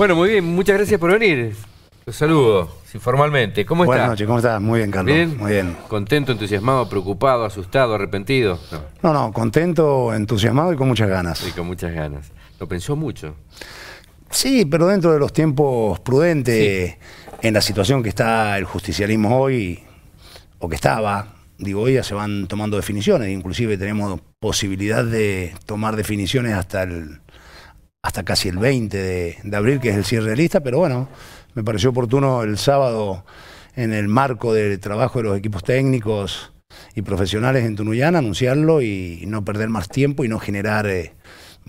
Bueno, muy bien, muchas gracias por venir. Los saludo, informalmente. ¿Cómo estás? Buenas noches, ¿cómo estás? Muy bien, Carlos. ¿Bien? Muy bien. ¿Contento, entusiasmado, preocupado, asustado, arrepentido? No. no, contento, entusiasmado y con muchas ganas. Y con muchas ganas. Lo pensó mucho. Sí, pero dentro de los tiempos prudentes, en la situación que está el justicialismo hoy, o que estaba, digo, hoy ya se van tomando definiciones, inclusive tenemos posibilidad de tomar definiciones hasta el hasta casi el 20 de, abril, que es el cierre de lista, pero bueno, me pareció oportuno el sábado, en el marco del trabajo de los equipos técnicos y profesionales en Tunuyán, anunciarlo y no perder más tiempo y no generar eh,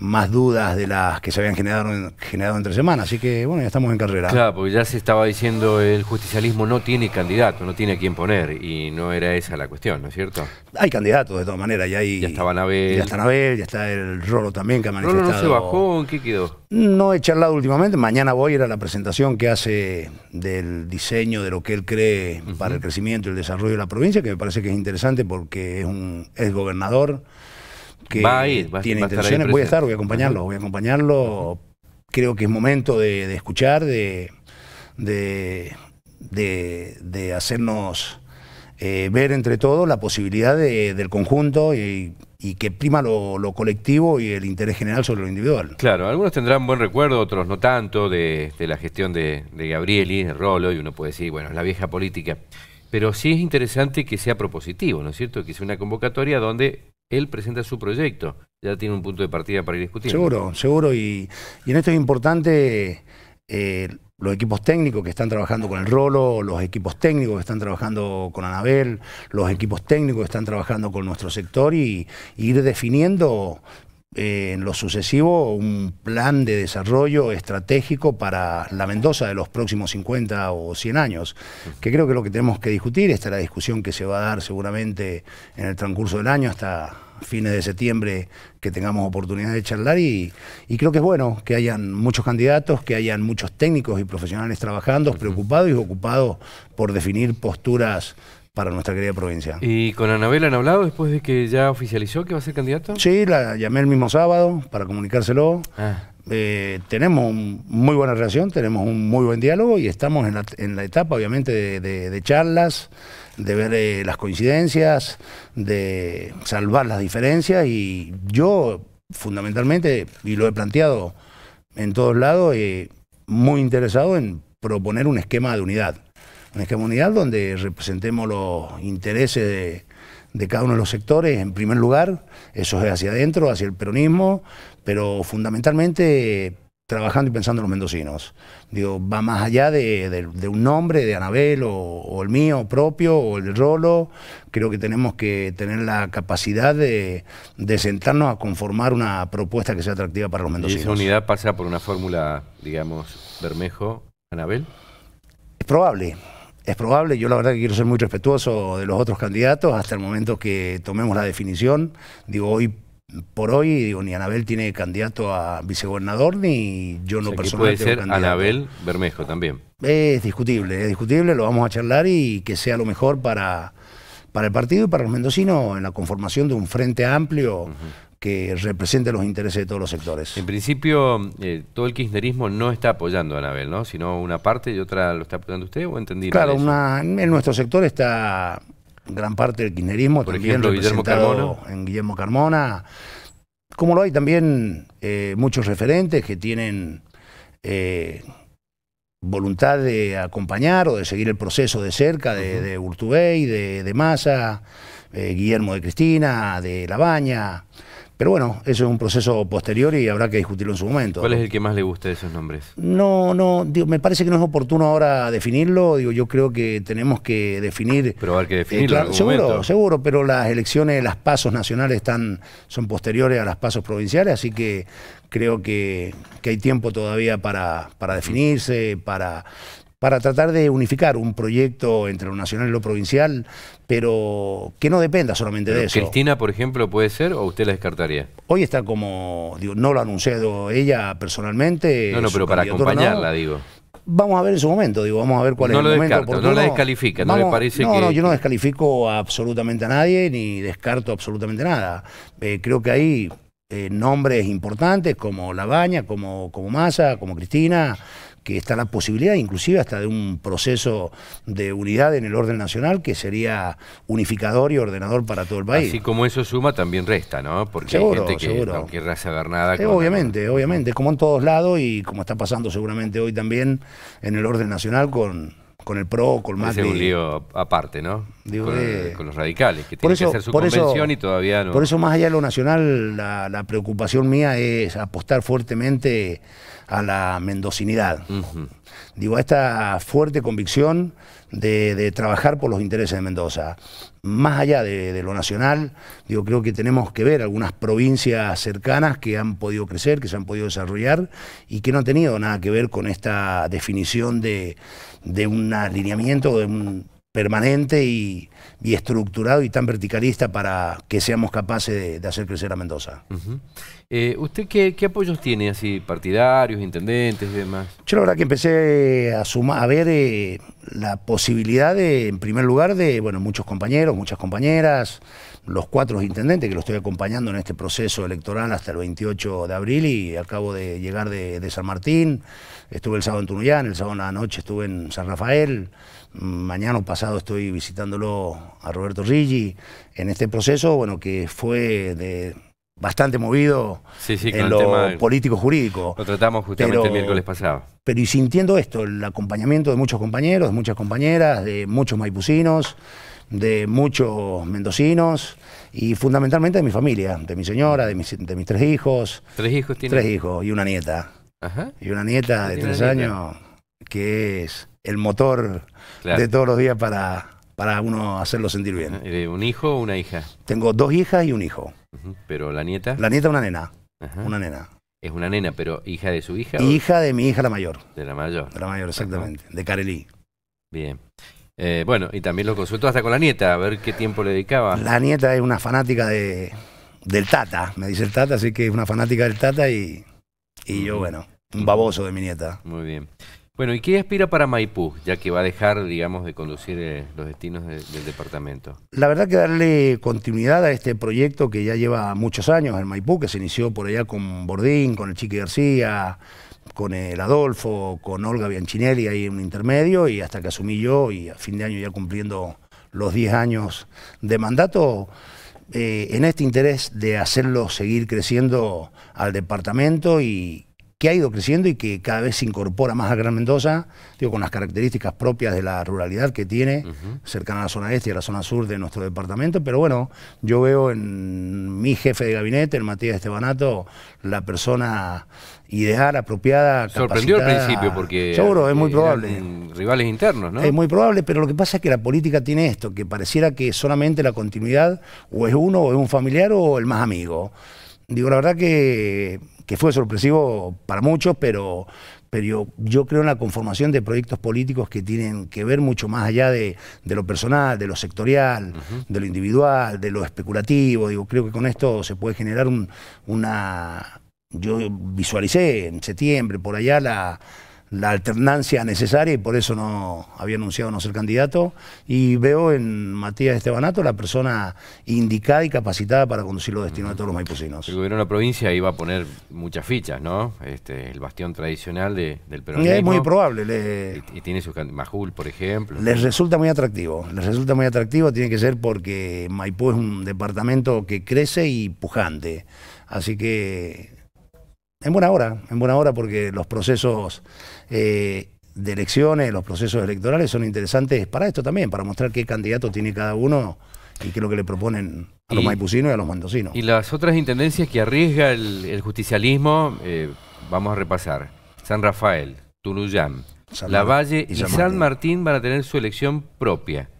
más dudas de las que se habían generado, generado entre semanas. Así que, bueno, ya estamos en carrera. Claro, porque ya se estaba diciendo el justicialismo no tiene candidato, no tiene a quién poner, y no era esa la cuestión, ¿no es cierto? Hay candidatos, de todas maneras, y Ya estaba Nabel. Ya está Nabel, ya está el Rolo también que ha manifestado... no se bajó? qué quedó? No he charlado últimamente, mañana voy a ir a la presentación que hace del diseño de lo que él cree para el crecimiento y el desarrollo de la provincia, que me parece que es interesante porque es un es gobernador va a ir, va, tiene intenciones, voy a estar, voy a acompañarlo, voy a acompañarlo. Creo que es momento de, escuchar, de, de, hacernos eh, ver entre todos la posibilidad del conjunto y, que prima lo, colectivo y el interés general sobre lo individual. Claro, algunos tendrán buen recuerdo, otros no tanto, de, la gestión de, de Rolo, y uno puede decir, bueno, es la vieja política pero sí es interesante que sea propositivo, ¿no es cierto? Que sea una convocatoria donde él presenta su proyecto. Ya tiene un punto de partida para ir discutiendo. Seguro, seguro. Y, en esto es importante eh, los equipos técnicos que están trabajando con el Rolo, los equipos técnicos que están trabajando con Anabel, los equipos técnicos que están trabajando con nuestro sector y, y ir definiendo eh, en lo sucesivo un plan de desarrollo estratégico para la Mendoza de los próximos 50 o 100 años, que creo que lo que tenemos que discutir, esta es la discusión que se va a dar seguramente en el transcurso del año hasta fines de septiembre que tengamos oportunidad de charlar y, creo que es bueno que hayan muchos candidatos, que hayan muchos técnicos y profesionales trabajando, preocupados y ocupados por definir posturas para nuestra querida provincia. ¿Y con Anabel han hablado después de que ya oficializó que va a ser candidato? Sí, la llamé el mismo sábado para comunicárselo. Ah. Eh, tenemos muy buena relación, tenemos un muy buen diálogo y estamos en la, etapa, obviamente, de, charlas, de ver eh, las coincidencias, de salvar las diferencias y yo, fundamentalmente, y lo he planteado en todos lados, eh, muy interesado en proponer un esquema de unidad una comunidad donde representemos los intereses de, cada uno de los sectores, en primer lugar, eso es hacia adentro, hacia el peronismo, pero fundamentalmente trabajando y pensando en los mendocinos. Digo, va más allá de, un nombre, de Anabel o, el mío propio o el Rolo. Creo que tenemos que tener la capacidad de, de sentarnos a conformar una propuesta que sea atractiva para los mendocinos. ¿Y esa unidad pasa por una fórmula, digamos, Bermejo, Anabel? Es probable. Es probable, yo la verdad que quiero ser muy respetuoso de los otros candidatos hasta el momento que tomemos la definición. Digo, hoy por hoy, digo, ni Anabel tiene candidato a vicegobernador, ni yo no o personalmente. Puede ser Anabel Bermejo también. Es discutible, es discutible, lo vamos a charlar y que sea lo mejor para, para el partido y para los mendocinos en la conformación de un frente amplio que represente los intereses de todos los sectores. En principio, eh, todo el kirchnerismo no está apoyando a Anabel, ¿no? Sino una parte y otra lo está apoyando usted, ¿o entendí? Claro, una, en nuestro sector está gran parte del kirchnerismo, Por ejemplo, Guillermo en Guillermo Carmona. Como lo hay también eh, muchos referentes que tienen eh, voluntad de acompañar o de seguir el proceso de cerca de, de Urtubey, de, de Massa, Guillermo de Cristina, de Labaña. Pero bueno, eso es un proceso posterior y habrá que discutirlo en su momento. ¿Cuál es el que más le gusta de esos nombres? No, no, me parece que no es oportuno ahora definirlo. Digo, yo creo que tenemos que definir. Pero hay que eh, definirlo. seguro, seguro, pero las elecciones, las pasos nacionales están, son posteriores a las pasos provinciales, así que creo que, hay tiempo todavía para, para definirse, para para tratar de unificar un proyecto entre lo nacional y lo provincial, pero que no dependa solamente de eso. ¿Cristina, por ejemplo, puede ser o usted la descartaría? Hoy está como, digo, no lo ha anunciado ella personalmente. No, no, pero para acompañarla, digo vamos a ver en su momento, digo, vamos a ver cuál es el momento. no la descalifica, no parece que... No, yo no descalifico absolutamente a nadie ni descarto absolutamente nada. Eh, creo que hay eh, nombres importantes como Labaña, como, como Massa, como Cristina, que está la posibilidad inclusive hasta de un proceso de unidad en el orden nacional que sería unificador y ordenador para todo el país. Así como eso suma, también resta, ¿no? Porque hay gente que no quiere saber nada. obviamente, obviamente, como en todos lados y como está pasando seguramente hoy también en el orden nacional con, con el PRO, con Macri. Es un lío aparte, ¿no? Eh, con, los radicales, que tienen que hacer su convención y todavía no... Por eso, más allá de lo nacional, la preocupación mía es apostar fuertemente a la mendocinidad. Digo, a esta fuerte convicción de, trabajar por los intereses de Mendoza. Más allá de, lo nacional, digo, creo que tenemos que ver algunas provincias cercanas que han podido crecer, que se han podido desarrollar y que no han tenido nada que ver con esta definición de, de un alineamiento, de un permanente y, estructurado y tan verticalista para que seamos capaces de, hacer crecer a Mendoza. Eh, ¿Usted qué, apoyos tiene, así, partidarios, intendentes y demás? Yo la verdad que empecé a, a ver eh, la posibilidad de, en primer lugar, de bueno, muchos compañeros, muchas compañeras, los cuatro intendentes que lo estoy acompañando en este proceso electoral hasta el 28 de abril y acabo de llegar de, de San Martín, estuve el sábado en Tunuyán, el sábado en la noche estuve en San Rafael. Mañana o pasado estoy visitándolo a Roberto Rigi en este proceso, bueno, que fue de bastante movido sí, sí, en lo político-jurídico. Lo tratamos justamente pero, el miércoles pasado. Pero y sintiendo esto, el acompañamiento de muchos compañeros, de muchas compañeras, de muchos maipucinos, de muchos mendocinos y fundamentalmente de mi familia, de mi señora, de mis, tres hijos. ¿Tres hijos tiene? Tres hijos y una nieta. Y una nieta de tres años que es el motor de todos los días para, para uno hacerlo sentir bien. ¿Un hijo o una hija? Tengo dos hijas y un hijo. ¿Pero la nieta? La nieta una nena. Una nena. Es una nena, pero hija de su hija. Hija de mi hija la mayor. De la mayor. De la mayor, exactamente. De Carelí. Bien. Eh, bueno, y también lo consultó hasta con la nieta, a ver qué tiempo le dedicaba. La nieta es una fanática de, del Tata, me dice el Tata, así que es una fanática del Tata y, y yo, bueno, un baboso de mi nieta. Muy bien. Bueno, ¿y qué aspira para Maipú, ya que va a dejar, digamos, de conducir eh, los destinos del departamento? La verdad que darle continuidad a este proyecto que ya lleva muchos años en Maipú, que se inició por allá con Bordín, con el Chiqui García, con el Adolfo, con Olga Bianchinelli ahí en un intermedio, y hasta que asumí yo, y a fin de año ya cumpliendo los 10 años de mandato, eh, en este interés de hacerlo seguir creciendo al departamento y, que ha ido creciendo y que cada vez se incorpora más a Gran Mendoza, digo, con las características propias de la ruralidad que tiene, cercana a la zona este y a la zona sur de nuestro departamento, pero bueno, yo veo en mi jefe de gabinete, el Matías Estebanato, la persona ideal, apropiada. Sorprendió al principio porque... Seguro, es muy eh, probable. Rivales internos, ¿no? Es muy probable, pero lo que pasa es que la política tiene esto, que pareciera que solamente la continuidad o es uno o es un familiar o el más amigo. Digo, la verdad que que fue sorpresivo para muchos, pero, pero yo, creo en la conformación de proyectos políticos que tienen que ver mucho más allá de, lo personal, de lo sectorial, de lo individual, de lo especulativo. Digo, creo que con esto se puede generar un, una... Yo visualicé en septiembre por allá la la alternancia necesaria y por eso no había anunciado no ser candidato. Y veo en Matías Estebanato la persona indicada y capacitada para conducir los destinos de todos los maipucinos. El gobierno de la provincia iba a poner muchas fichas, ¿no? Este, el bastión tradicional del peronismo. Y es muy probable. Y, tiene su Majul, por ejemplo. Les resulta muy atractivo. Les resulta muy atractivo. Tiene que ser porque Maipú es un departamento que crece y pujante. Así que en buena hora, en buena hora porque los procesos eh, de elecciones, los procesos electorales son interesantes para esto también, para mostrar qué candidato tiene cada uno y qué es lo que le proponen a los maipucinos y a los mendocinos. Y las otras intendencias que arriesga el, justicialismo, eh, vamos a repasar. San Rafael, Tuluyán, La Valle y San, Martín. van a tener su elección propia.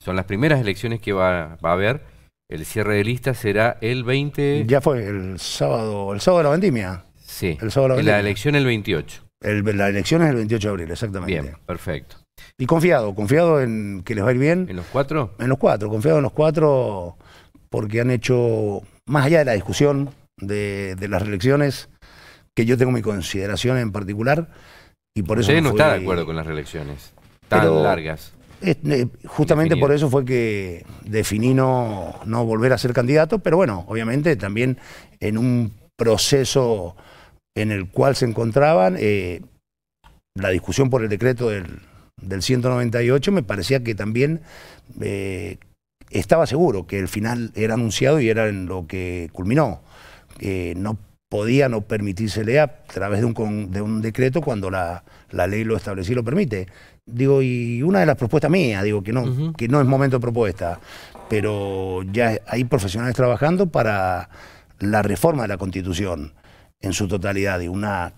Son las primeras elecciones que va, va a haber. El cierre de lista será el 20... Ya fue, el sábado, el sábado de la vendimia. Sí. la, elección el 28. El, la elección es el 28 de abril, exactamente. Bien, perfecto. Y confiado, confiado en que les va a ir bien. ¿En los cuatro? En los cuatro, confiado en los cuatro porque han hecho, más allá de la discusión de, las reelecciones, que yo tengo mi consideración en particular, y por eso... Usted no, está de acuerdo con las reelecciones tan largas. Eh, justamente por eso fue que definí no, no volver a ser candidato, pero bueno, obviamente también en un proceso en el cual se encontraban, eh, la discusión por el decreto del, 198 me parecía que también eh, estaba seguro que el final era anunciado y era en lo que culminó. que no podía no permitírsele a través de un, de un decreto cuando la, ley lo estableció y lo permite. Digo, y una de las propuestas mías, digo, que no, que no es momento de propuesta, pero ya hay profesionales trabajando para la reforma de la Constitución en su totalidad de una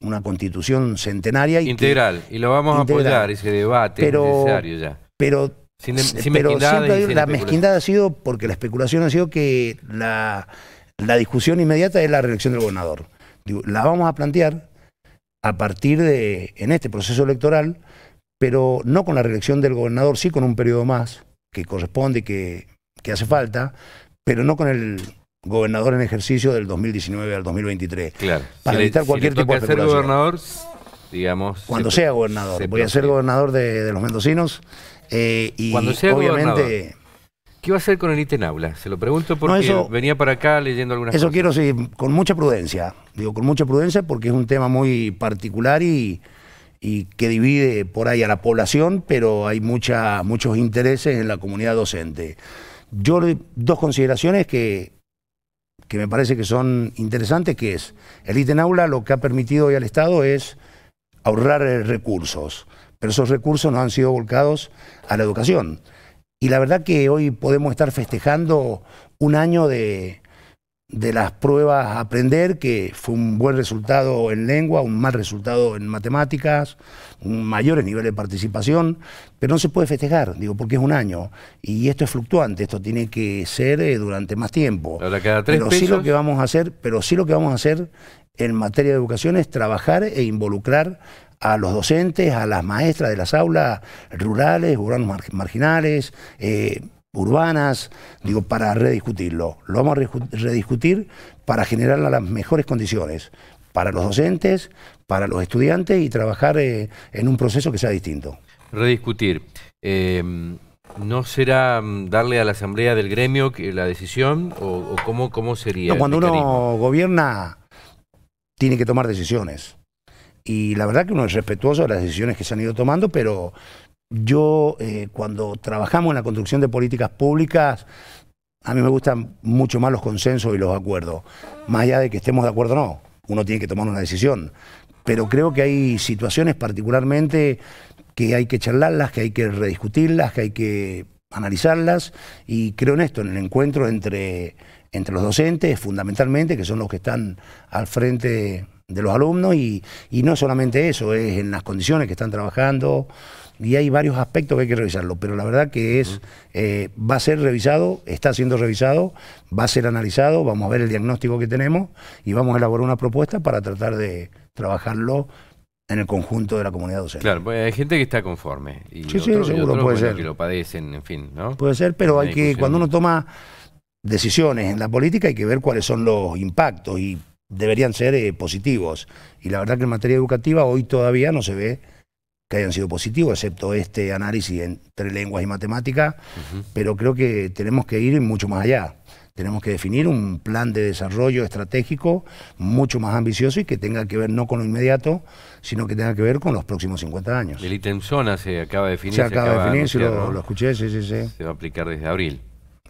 una constitución centenaria. integral, y lo vamos a apoyar, ese debate pero, necesario ya. Pero, em- pero siempre la mezquindad ha sido, porque la especulación ha sido que la, la discusión inmediata es la reelección del gobernador. la vamos a plantear a partir de, en este proceso electoral, pero no con la reelección del gobernador, sí con un periodo más que corresponde, que, que hace falta, pero no con el gobernador en ejercicio del 2019 al 2023. Claro. Para evitar cualquier tipo de ser gobernador, digamos. Cuando sea gobernador. Se voy a ser gobernador de, los mendocinos. Eh, y Cuando sea obviamente. ¿Qué va a hacer con el aula? Se lo pregunto porque venía para acá leyendo algunas eso quiero, decir con mucha prudencia. Digo, con mucha prudencia porque es un tema muy particular y, que divide por ahí a la población, pero hay mucha, muchos intereses en la comunidad docente. Yo, dos consideraciones que que me parece que son interesantes, que es, el ítem aula lo que ha permitido hoy al Estado es ahorrar eh, recursos, pero esos recursos no han sido volcados a la educación. Y la verdad que hoy podemos estar festejando un año de, de las pruebas a aprender, que fue un buen resultado en lengua, un mal resultado en matemáticas, un mayores nivel de participación, pero no se puede festejar, digo, porque es un año y esto es fluctuante, esto tiene que ser eh, durante más tiempo. Ahora pero sí lo que vamos a hacer, pero sí lo que vamos a hacer en materia de educación es trabajar e involucrar a los docentes, a las maestras de las aulas rurales, urbanos marginales, eh, urbanas, digo, para rediscutirlo. Lo vamos a rediscutir para generar las mejores condiciones para los docentes, para los estudiantes y trabajar eh, en un proceso que sea distinto. Rediscutir. Eh, ¿No será mm, darle a la Asamblea del Gremio la decisión o, cómo, sería? cuando uno gobierna tiene que tomar decisiones. Y la verdad que uno es respetuoso de las decisiones que se han ido tomando, pero yo, eh, cuando trabajamos en la construcción de políticas públicas, a mí me gustan mucho más los consensos y los acuerdos, más allá de que estemos de acuerdo o no, uno tiene que tomar una decisión. Pero creo que hay situaciones particularmente que hay que charlarlas, que hay que rediscutirlas, que hay que analizarlas y creo en esto, en el encuentro entre, los docentes, fundamentalmente, que son los que están al frente de los alumnos y no solamente eso, es en las condiciones que están trabajando, y hay varios aspectos que hay que revisarlo, pero la verdad que es, eh, va a ser revisado, está siendo revisado, va a ser analizado, vamos a ver el diagnóstico que tenemos y vamos a elaborar una propuesta para tratar de trabajarlo en el conjunto de la comunidad docente. Claro, pues hay gente que está conforme y otros, puede que lo padecen, en fin, ¿no? Puede ser, pero hay que cuando uno toma decisiones en la política hay que ver cuáles son los impactos y deberían ser eh, positivos. Y la verdad que en materia educativa hoy todavía no se ve que hayan sido positivos, excepto este análisis entre lenguas y matemáticas, pero creo que tenemos que ir mucho más allá. Tenemos que definir un plan de desarrollo estratégico mucho más ambicioso y que tenga que ver no con lo inmediato, sino que tenga que ver con los próximos 50 años. El ítem zona se acaba de definir. Se acaba, de definir, lo, escuché, sí, sí, sí. Se va a aplicar desde abril.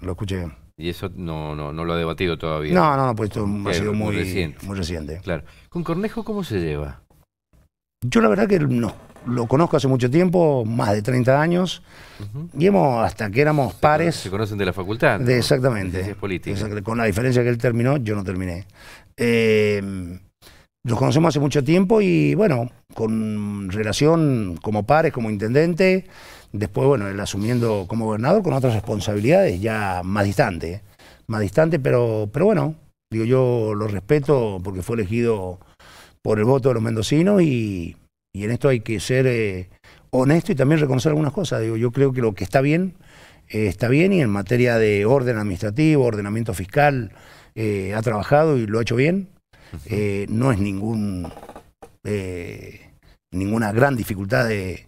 Lo escuché. Y eso no, no, lo ha debatido todavía. No, no, pues esto ha sido muy, muy reciente. Claro. ¿Con Cornejo cómo se lleva? Yo la verdad que no lo conozco hace mucho tiempo, más de 30 años, y hemos, hasta que éramos pares. Se conocen de la facultad. De, exactamente. con la diferencia que él terminó, yo no terminé. los eh, conocemos hace mucho tiempo y bueno, con relación como pares, como intendente, después bueno, él asumiendo como gobernador con otras responsabilidades ya más distante, más distante, pero, pero bueno, digo yo lo respeto porque fue elegido por el voto de los mendocinos y y en esto hay que ser eh, honesto y también reconocer algunas cosas. Digo, yo creo que lo que está bien, eh, está bien y en materia de orden administrativo, ordenamiento fiscal, eh, ha trabajado y lo ha hecho bien. no es ningún ninguna gran dificultad de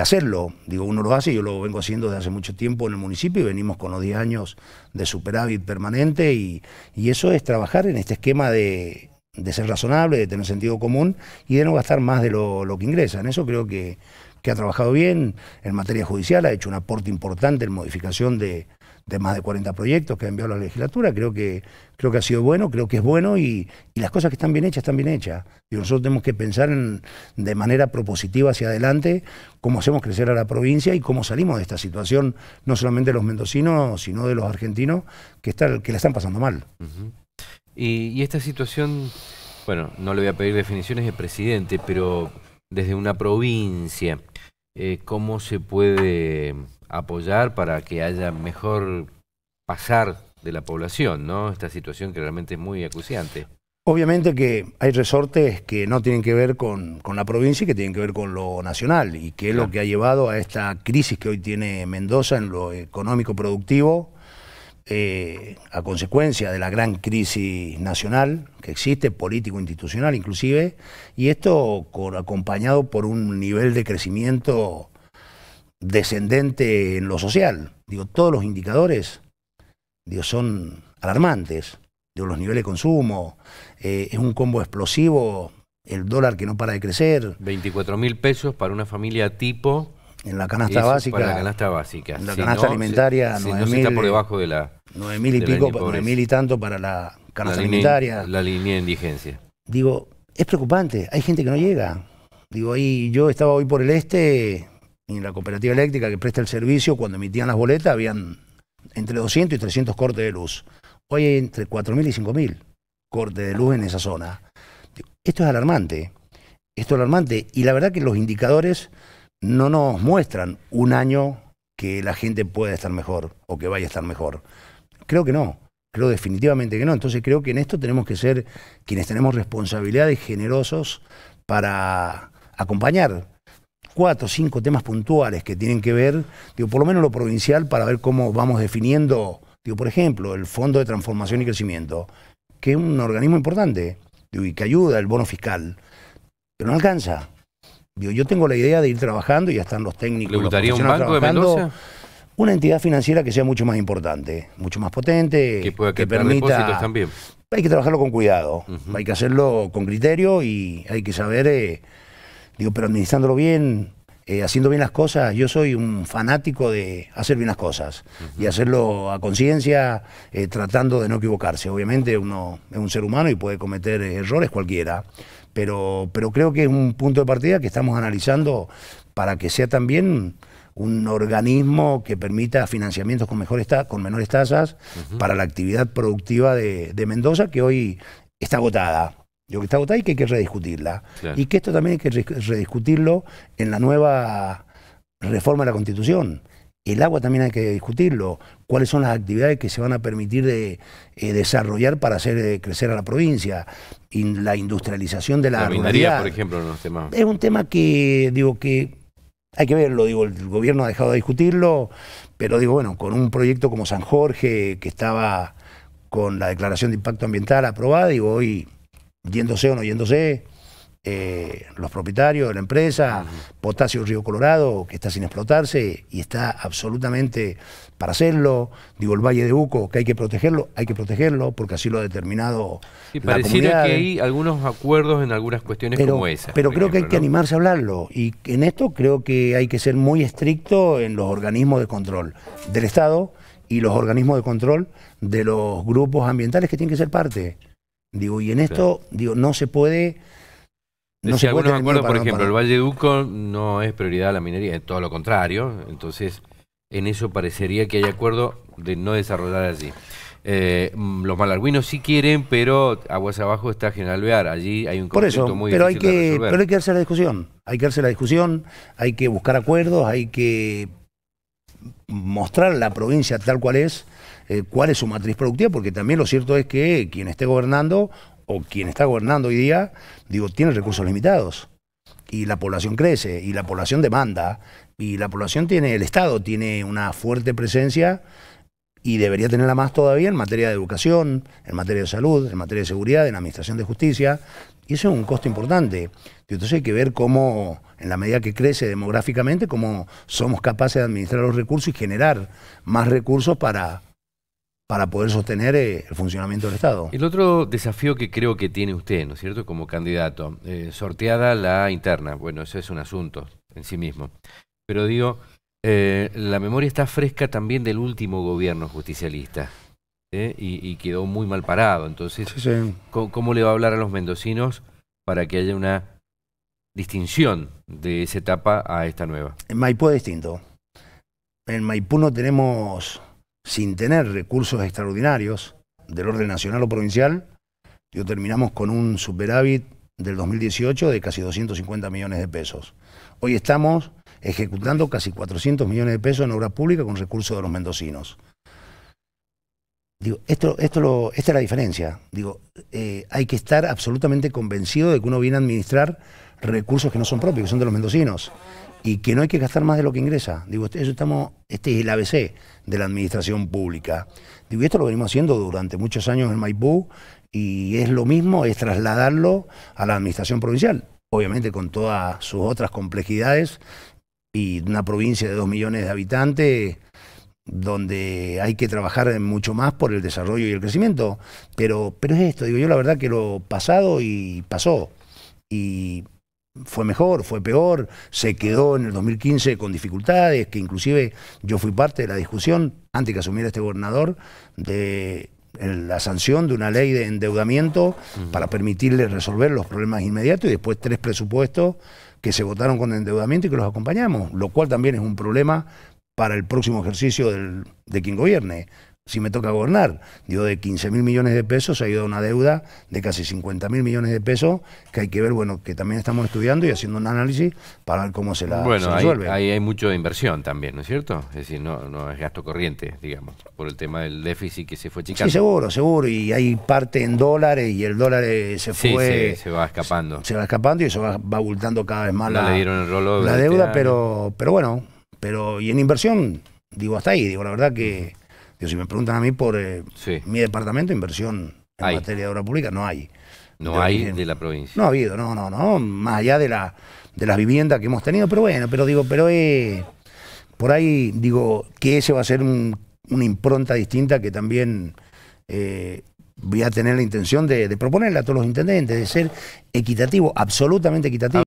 hacerlo. Digo, uno lo hace, yo lo vengo haciendo desde hace mucho tiempo en el municipio y venimos con los 10 años de superávit permanente y eso es trabajar en este esquema de, de ser razonable, de tener sentido común y de no gastar más de lo, que ingresa. En Eso creo que, que, ha trabajado bien en materia judicial, ha hecho un aporte importante en modificación de, más de 40 proyectos que ha enviado la legislatura. Creo que, creo que ha sido bueno, creo que es bueno y, las cosas que están bien hechas están bien hechas. Y nosotros tenemos que pensar de manera propositiva hacia adelante cómo hacemos crecer a la provincia y cómo salimos de esta situación, no solamente de los mendocinos, sino de los argentinos que, que la están pasando mal. Y, esta situación, bueno, no le voy a pedir definiciones de presidente, pero desde una provincia, eh, ¿cómo se puede apoyar para que haya mejor pasar de la población, ¿no? Esta situación que realmente es muy acuciante. Obviamente que hay resortes que no tienen que ver con, la provincia y que tienen que ver con lo nacional y que es lo que ha llevado a esta crisis que hoy tiene Mendoza en lo económico productivo, eh, a consecuencia de la gran crisis nacional que existe, político-institucional inclusive, y esto acompañado por un nivel de crecimiento descendente en lo social. Digo, todos los indicadores son alarmantes. los niveles de consumo, eh, es un combo explosivo, el dólar que no para de crecer. 24 mil pesos para una familia tipo en la canasta básica. En la canasta básica. En la canasta alimentaria, por debajo de la. y pico, 9 mil y tanto para la canasta alimentaria. la línea de indigencia. Digo, es preocupante. Hay gente que no llega. Digo, ahí yo estaba hoy por el este, en la cooperativa eléctrica que presta el servicio, cuando emitían las boletas, habían entre 200 y 300 cortes de luz. Hoy hay entre 4.000 y 5.000 cortes de luz en esa zona. Esto es alarmante. Esto es alarmante. Y la verdad que los indicadores no nos muestran un año que la gente pueda estar mejor o que vaya a estar mejor. Creo que no, creo definitivamente que no. Entonces creo que en esto tenemos que ser quienes tenemos responsabilidades generosos para acompañar cuatro o cinco temas puntuales que tienen que ver, digo, por lo menos lo provincial, para ver cómo vamos definiendo, digo, por ejemplo, el Fondo de Transformación y Crecimiento, que es un organismo importante y que ayuda el bono fiscal, pero no alcanza yo tengo la idea de ir trabajando, y ya están los técnicos. ¿Le gustaría un banco de Mendoza? Una entidad financiera que sea mucho más importante, mucho más potente, que, permita. Hay que trabajarlo con cuidado, hay que hacerlo con criterio y hay que saber, eh, digo, pero administrándolo bien, eh, haciendo bien las cosas, yo soy un fanático de hacer bien las cosas y hacerlo a conciencia, eh, tratando de no equivocarse. Obviamente uno es un ser humano y puede cometer errores cualquiera, pero, pero creo que es un punto de partida que estamos analizando para que sea también un organismo que permita financiamientos con, mejores con menores tasas para la actividad productiva de Mendoza, que hoy está agotada. Lo que está votada y que hay que rediscutirla. Y que esto también hay que rediscutirlo en la nueva reforma de la Constitución. El agua también hay que discutirlo. ¿Cuáles son las actividades que se van a permitir de, eh, desarrollar para hacer eh, crecer a la provincia? la industrialización de la, minería, por ejemplo, Es un tema que, digo, que hay que verlo, digo, el gobierno ha dejado de discutirlo, pero digo, bueno, con un proyecto como San Jorge, que estaba con la declaración de impacto ambiental aprobada, digo, hoy yéndose o no yéndose, eh, los propietarios de la empresa, Potasio Río Colorado, que está sin explotarse y está absolutamente para hacerlo, digo el Valle de Uco, que hay que protegerlo, hay que protegerlo porque así lo ha determinado. Y sí, que hay algunos acuerdos en algunas cuestiones pero, como esa. Pero creo que hay que animarse a hablarlo y en esto creo que hay que ser muy estricto en los organismos de control del Estado y los organismos de control de los grupos ambientales que tienen que ser parte. Digo, y en esto, digo, no se puede. No si algunos acuerdos, por ejemplo, el Valle Duco no es prioridad a la minería, es todo lo contrario. Entonces, en eso parecería que hay acuerdo de no desarrollar allí. Eh, los malarguinos sí quieren, pero aguas abajo está General Allí hay un conflicto Por eso, pero hay que, Pero hay que darse la discusión. Hay que darse la discusión, hay que buscar acuerdos, hay que mostrar la provincia tal cual es eh, cuál es su matriz productiva, porque también lo cierto es que quien esté gobernando o quien está gobernando hoy día, digo, tiene recursos limitados. Y la población crece, y la población demanda, y la población tiene, el Estado tiene una fuerte presencia y debería tenerla más todavía en materia de educación, en materia de salud, en materia de seguridad, en administración de justicia. Y eso es un costo importante. Entonces hay que ver cómo, en la medida que crece demográficamente, cómo somos capaces de administrar los recursos y generar más recursos para, para poder sostener eh, el funcionamiento del Estado. El otro desafío que creo que tiene usted, ¿no es cierto?, como candidato, eh, sorteada la interna, bueno, eso es un asunto en sí mismo, pero digo, eh, la memoria está fresca también del último gobierno justicialista y, quedó muy mal parado, entonces, ¿cómo, ¿cómo le va a hablar a los mendocinos para que haya una distinción de esa etapa a esta nueva? En Maipú es distinto. En Maipú no tenemos sin tener recursos extraordinarios del orden nacional o provincial, yo terminamos con un superávit del 2018 de casi 250 millones de pesos. Hoy estamos ejecutando casi 400 millones de pesos en obra pública con recursos de los mendocinos. Digo, esto, esto esta es la diferencia. Digo, eh, hay que estar absolutamente convencido de que uno viene a administrar recursos que no son propios, que son de los mendocinos y que no hay que gastar más de lo que ingresa. Digo, este, estamos, este es el ABC de la administración pública. Digo, esto lo venimos haciendo durante muchos años en Maipú y es lo mismo, es trasladarlo a la administración provincial, obviamente con todas sus otras complejidades y una provincia de dos millones de habitantes donde hay que trabajar mucho más por el desarrollo y el crecimiento, pero, pero es esto, digo yo la verdad que lo pasado y pasó y fue mejor, fue peor, se quedó en el 2015 con dificultades, que inclusive yo fui parte de la discusión antes que asumiera este gobernador de la sanción de una ley de endeudamiento para permitirle resolver los problemas inmediatos y después tres presupuestos que se votaron con endeudamiento y que los acompañamos, lo cual también es un problema para el próximo ejercicio de quien gobierne si me toca gobernar. Digo, de 15 mil millones de pesos ha ido a una deuda de casi 50 mil millones de pesos que hay que ver, bueno, que también estamos estudiando y haciendo un análisis para ver cómo se la bueno, resuelve. Ahí, hay mucho de inversión también, ¿no es cierto? Es decir, no, no es gasto corriente, digamos, por el tema del déficit que se fue chicando. Sí, seguro, seguro. Y hay parte en dólares y el dólar eh, se fue... se, va escapando. Se, va escapando y eso va, va cada vez más la, este deuda, pero, pero bueno, pero y en inversión, digo, hasta ahí, digo, la verdad que si me preguntan a mí por eh, mi departamento, inversión en materia de obra pública, no hay. No hay de la provincia. No ha habido, no, no, no. Más allá de, la, de las viviendas que hemos tenido, pero bueno, pero digo, pero eh, por ahí digo que ese va a ser una impronta distinta que también eh, voy a tener la intención de proponerle a todos los intendentes, de ser equitativo, absolutamente equitativo.